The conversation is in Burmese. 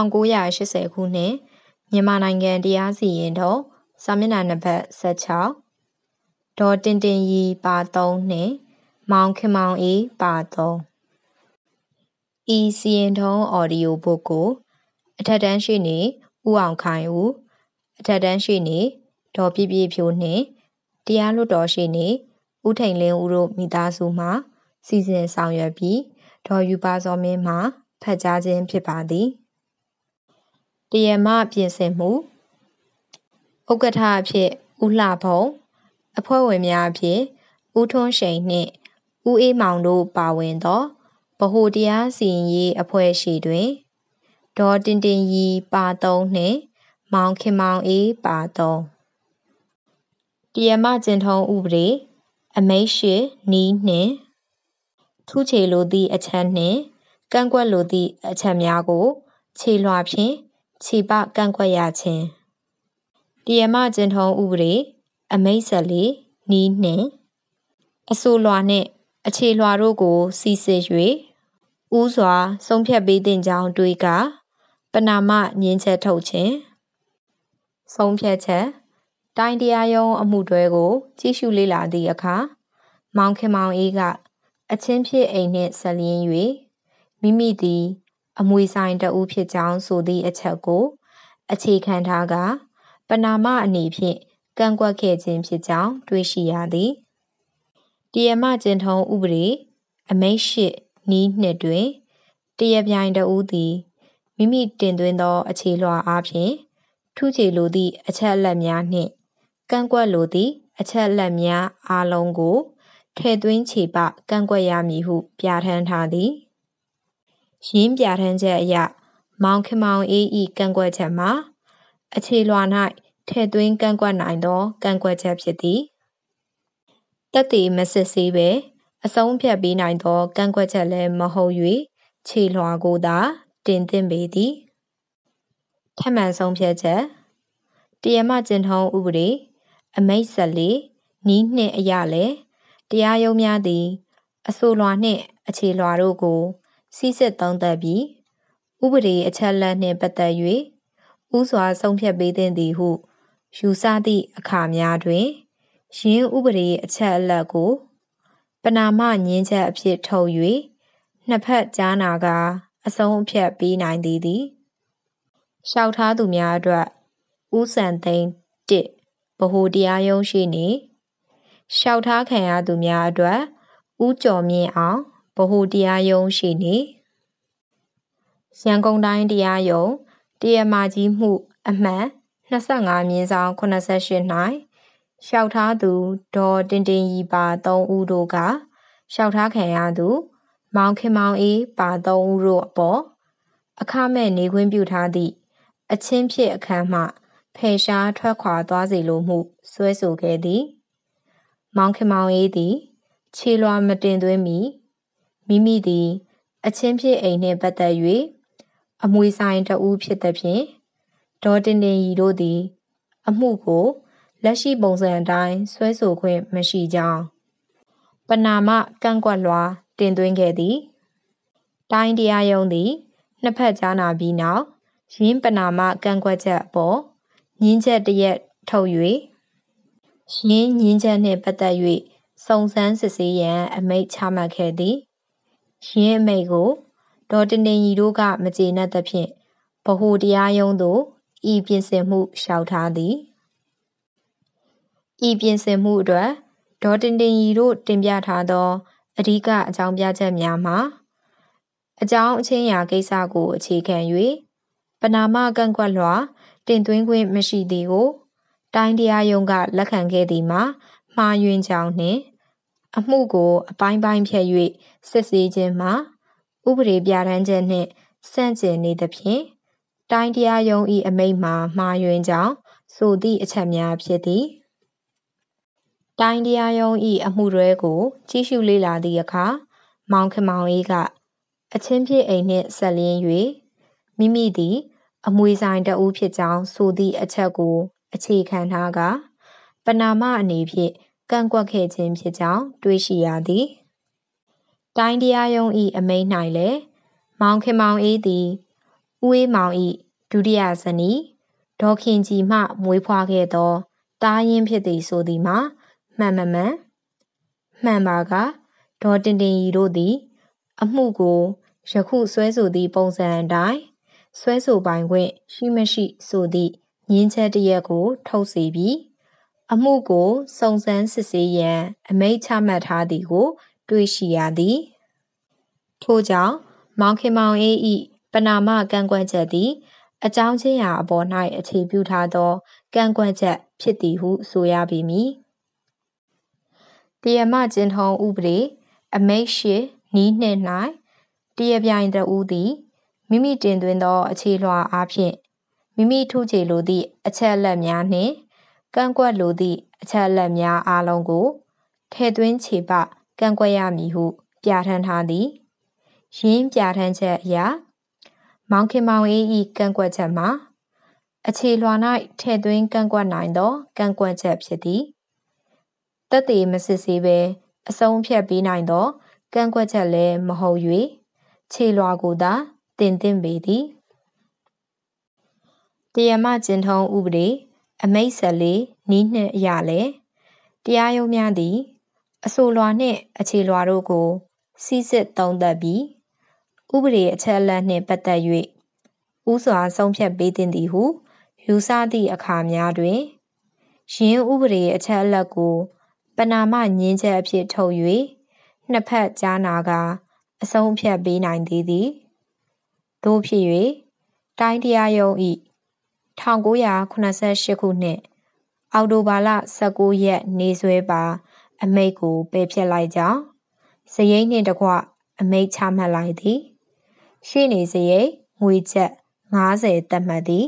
1980ခုနှစ်မြန်မာနိုင်ငံတရားစီရင်တော်စာမျက်နှာနံပါတ်16ဒေါ်တင်တင်ရီပါ3နှင့်မောင်ခင်မောင်အေးပါ3ဤစီရင်ထုံးအော်ဒီယိုဘုတ်ကိုအထက်တန်းရှိနေဦးအောင်ခိုင်ဦးအထက်တန်းရှိနေဒေါ်ပြည့်ပြည့်ဖြိုးနှင့်တရားလွတ်တော်ရှိနေဦးထိန်လင်းဦးတို့မိသားစုမှစီစဉ်ဆောင်ရွက်ပြီးဒေါ်ယူပါစောမင်းမှဖတ်ကြားခြင်းဖြစ်ပါသည်။တယမပြင်ဆင်မှုဥက္ကဋ္ဌအဖြစ်ဦးလှဘုံအဖွဲ့ဝင်များအဖြစ်ဦးထွန်းရှိန်နှင့်ဦးအေးမောင်တို့ပါဝင်သောဗဟိုတရားစီရင်ရေးအဖွဲ့ရှိတွင်ဒေါ်တင်တင်ရီပါ3နှင့်မောင်ခင်မောင်အေးပါ3တယမကျင်ထုံးဥပဒေအမိတ်ရှိနီးနှင့်ထူးချေလိုသည့်အချက်နှင့်ကန့်ကွက်လိုသည့်အချက်များကိုခြေလွှာဖြင့်ခြိပကန့်ကွက်ရခြင်းတရားမကျင့်ထုံးဥပဒေအမိတ်ဆက်လေးနီးနှင်အဆိုလွှာနှင့်အခြေလွှာတို့ကိုစီစစ်၍ဥစွာဆုံးဖြတ်ပေးတင်ကြောင်းတွေးကပနာမငင်းချက်ထုတ်ခြင်းဆုံးဖြတ်ချက်တိုင်းတရားရုံးအမှုတွဲကို ကြည့်ရှုလေ့လာသည့်အခါမောင်ခင်မောင်အေးကအချင်းဖြစ်အိမ်နှင့်ဆက်လျင်း၍မိမိသည်အမွေဆိုင်တဦးဖြစ်ကြောင်းဆိုသည့်အချက်ကို အခြေခံထားကပနာမအနေဖြင့်ကန့်ကွက်ခဲ့ခြင်းဖြစ်ကြောင်း တွေးရှိရသည်တရားမကျင့်ထုံးဥပဒေအမိတ်ရှိနီးနှစ်တွင်တရားပြိုင်တဦးသည်မိမိတင်သွင်းသော အခြေလွှာအားဖြင့်ထူးခြေလိုသည့်အချက်အလက်များနှင့်ကန့်ကွက်လိုသည့်အချက်အလက်များအားလုံးကိုထည့်သွင်းခြေပကန့်ကွက်ရမည်ဟု ပြဋ္ဌာန်းထားသည်။ရင်းပြထန်းချက်အရမောင်ခင်မောင်အေးဤကန့်ကွက်ချက်မှာအခြေလွှာ၌ထည့်သွင်းကန့်ကွက်နိုင်သောကန့်ကွက်ချက်ဖြစ်သည်တက်တည်မစစ်ဆေးပဲအဆုံးဖြတ်ပေးနိုင်သောကန့်ကွက်ချက်လည်းမဟုတ်၍ခြေလွှာကိုသာ တင်သင့်ပေသည်ထပ်မံဆုံးဖြတ်ချက်တရားမကျင့်ထုံးဥပဒေအမိတ်ဆက်လေးနီးနှင့်အရလည်းတရားရုံးများသည်အဆိုလွှာနှင့် အခြေလွှာတို့ကိုစီးစစ်သုံးသပ်ပြီး ဥပဒေအချက်အလက်နှင့်ပတ်သက်၍ဥစွာဆုံးဖြတ်ပေးသင့်သည်ဟုယူဆသည့်အခါများတွင်ရင်းဥပဒေအချက်အလက်ကိုပနာမငင်းချက်အဖြစ်ထုတ်၍နှစ်ဖက်ကြားနာကာ အဆုံးအဖြတ်ပေးနိုင်သည်သည်လျှောက်ထားသူများအတွက်ဥစံသိန်း1ဗဟိုတရားရုံးရှိနေလျှောက်ထားခံရသူများအတွက် ဥကျော်မြင့်အောင်ဗဟိုတရားရုံးရှိနေရန်ကုန်တိုင်းတရားရုံးတရားမကြီးမှုအမှန်25မြင်းဆောင်88၌လျှောက်ထားသူဒေါ်တင်တင်ရီပါ3ဦးတို့ကလျှောက်ထားခံရသူ မောင်ခင်မောင်အေးပါ3ဦးတို့အပေါ်အခမဲ့နေခွင့်ပြုထားသည့်အချင်းဖြစ်အခမ်းမှဖယ်ရှားထွက်ခွာသွားစေလိုမှုဆွဲဆိုခဲ့သည်မောင်ခင်မောင်အေးသည်ခြေလွှာမတင်သွင်းမီမိမိသည် အချင်းဖြစ်အိမ်နှင့်ပတ်သက်၍အမွေဆိုင်တဦးဖြစ်သဖြင့်ဒေါ်တင်တင်ရီတို့သည် အမှုကိုလက်ရှိပုံစံအတိုင်းဆွဲဆိုခွင့်မရှိကြောင်းပဏာမကန့်ကွက်လွှာတင်သွင်းခဲ့သည်တိုင်းတရားရုံးသည်နှစ်ဖက်ကြားနာပြီးနောက်ရင်းပနာမကန့်ကွက်ချက်အပေါ်ညင်းချက်တရက်ထုတ်၍ရင်းညင်းချက်နှင့်ပတ်သက်၍စုံစမ်းစစ်ဆေးရန်အမိန့်ချမှတ်ခဲ့သည်ယင်းအမိန့်ကိုဒေါ်တင်တင်ရီတို့ကမကျေနပ်သဖြင့်ဗဟိုတရားရုံးသို့ဤပြင်ဆင်မှုလျှောက်ထားသည်ဤပြင်ဆင်မှုအတွက်ဒေါ်တင်တင်ရီတို့တင်ပြထားသောအဓိကအကြောင်းပြချက်များမှာအကြောင်းအချင်းရာကိစ္စကိုအခြေခံ၍ပနာမကန့်ကွက်လွှာတင်သွင်းခွင့်မရှိသည်ကို တိုင်းတရားရုံးကလက်ခံခဲ့သည်မှာမှားယွင်းကြောင်းနှင့်အမှုကိုအပိုင်းပိုင်းဖြတ်၍စစ်ဆေးခြင်းမှာဥပဒေပြဋ္ဌာန်းချက်နှင့်ဆန့်ကျင်နေသဖြင့်တိုင်းတရားရုံး၏အမိန့်မှာမှားယွင်းကြောင်းဆိုသည့်အချက်များဖြစ်သည်တိုင်းတရားရုံး၏အမှုတွဲကို ကြီးစုလေ့လာသည့်အခါ မောင်ခမောင်အေးကအချင်းပြည့်အိမ်နှင့်ဆက်လျင်း၍မိမိသည်အမွေဆိုင်တအူးဖြစ်ကြောင်းဆိုသည့်အချက်ကို အခြေခံထားကပနာမအနေဖြင့်ကန့်ကွက်ခဲ့ခြင်းဖြစ်ကြောင်းတွေးရှိရသည်တိုင်းတရားရုံး၏အမိန့်၌လည်းမောင်ခင်မောင်အေးသည်ဦးအေးမောင်၏ဒုတိယဇနီးဒေါခင်ကြည်မှမွေးဖွားခဲ့သောတားရင်ဖြစ်သည်ဆိုသည်မှာမှန်မမှန်မှန်ပါကဒေါ်တင်တင်ရီတို့သည် အမှုကိုယခုဆွဲဆိုသည့်ပုံစံအတိုင်းဆွဲဆိုပိုင်ခွင့်ရှိမရှိ ဆိုသည့်ညင်းချက်တရက်ကို ထုတ်စီပြီးအမှုကိုစုံစမ်းစစ်ဆေးရန် အမိန့်ချမှတ်ထားသည်ကို တွေ့ရှိရသည်ထို့ကြောင့်မောင်ခင်မောင်အေး၏ပနာမကံကွက်ချက်သည် အကြောင်းချင်းရာအပေါ်၌အခြေပြုထားသောကံကွက်ချက် ဖြစ်သည်ဟု ဆိုရပေမည်တရားမကျင်ထုံးဥပဒေအမိတ်ရှိနီးနှစ်၌တရားပြိုင်တဦးသည်မိမိတင်သွင်းသော အခြေလွှာအားဖြင့်မိမိထုချေလိုသည့်အချက်အလက်များနှင့်ကန့်ကွက်လိုသည့်အချက်အလက်များအားလုံးကိုထည့်သွင်းခြေပကန့်ကွက်ရမည်ဟုပြဋ္ဌာန်းထားသည်။ယင်းပြဋ္ဌာန်းချက်အရမောင်ခင်မောင်အေး၏ကန့်ကွက်ချက်မှာအခြေလွှာ၌ထည့်သွင်းကန့်ကွက်နိုင်သောကန့်ကွက်ချက်ဖြစ်သည်။တက်သေးမစစ်ဆေးဘဲအဆုံးဖြတ်ပေးနိုင်သောကန့်ကွက်ချက်လည်းမဟုတ်၍ခြေလွှာကိုသာတင်သင့်ပေသည်။တရားမကျင့်ထုံးဥပဒေအမိတ်ဆက်လေးနီးနှင့်အရလဲတရားရုံးများသည်အဆိုလွာနှင့် အခြေလွာတို့ကိုစီးစစ်သုံးသပ်ပြီးဥပဒေအချက်အလက်နှင့်ပတ်သက်၍ဥစွာဆုံးဖြတ်ပေးသင့်သည်ဟုယူဆသည့်အခါများတွင်ရင်းဥပဒေအချက်အလက်ကိုပနာမငင်းချက်အဖြစ်ထုတ်၍နှစ်ဖက်ကြားနာကအဆုံးဖြတ်ပေးနိုင်သေးသည်သို့ဖြစ်၍တိုင်းတရားရုံး၏1988ခုနှစ်အောက်တိုဘာလ19ရက်နေ့စွဲပါ အမိန့်ကိုပယ်ဖျက်လိုက်ကြောင်းစရိတ်နှင့်တကွအမိန့်ချမှတ်လိုက်သည် ရှေ့နေစရိတ်ငွေချက်90သတ်မှတ်သည်